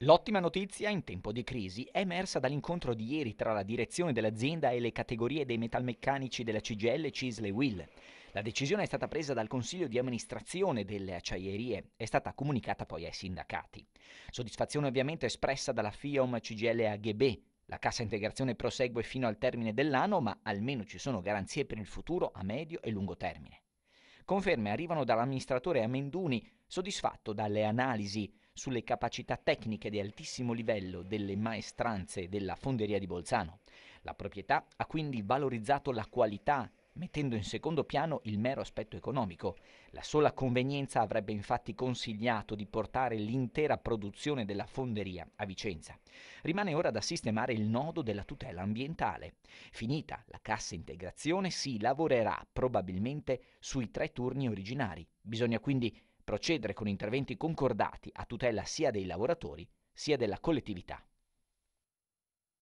L'ottima notizia in tempo di crisi è emersa dall'incontro di ieri tra la direzione dell'azienda e le categorie dei metalmeccanici della CGL Cisle Will. La decisione è stata presa dal Consiglio di amministrazione delle acciaierie e è stata comunicata poi ai sindacati. Soddisfazione ovviamente espressa dalla FIOM CGL AGB. La cassa integrazione prosegue fino al termine dell'anno, ma almeno ci sono garanzie per il futuro a medio e lungo termine. Conferme arrivano dall'amministratore Amenduni, soddisfatto dalle analisi sulle capacità tecniche di altissimo livello delle maestranze della fonderia di Bolzano. La proprietà ha quindi valorizzato la qualità mettendo in secondo piano il mero aspetto economico. La sola convenienza avrebbe infatti consigliato di portare l'intera produzione della fonderia a Vicenza. Rimane ora da sistemare il nodo della tutela ambientale. Finita la cassa integrazione si lavorerà probabilmente sui tre turni originari. Bisogna quindi procedere con interventi concordati a tutela sia dei lavoratori sia della collettività.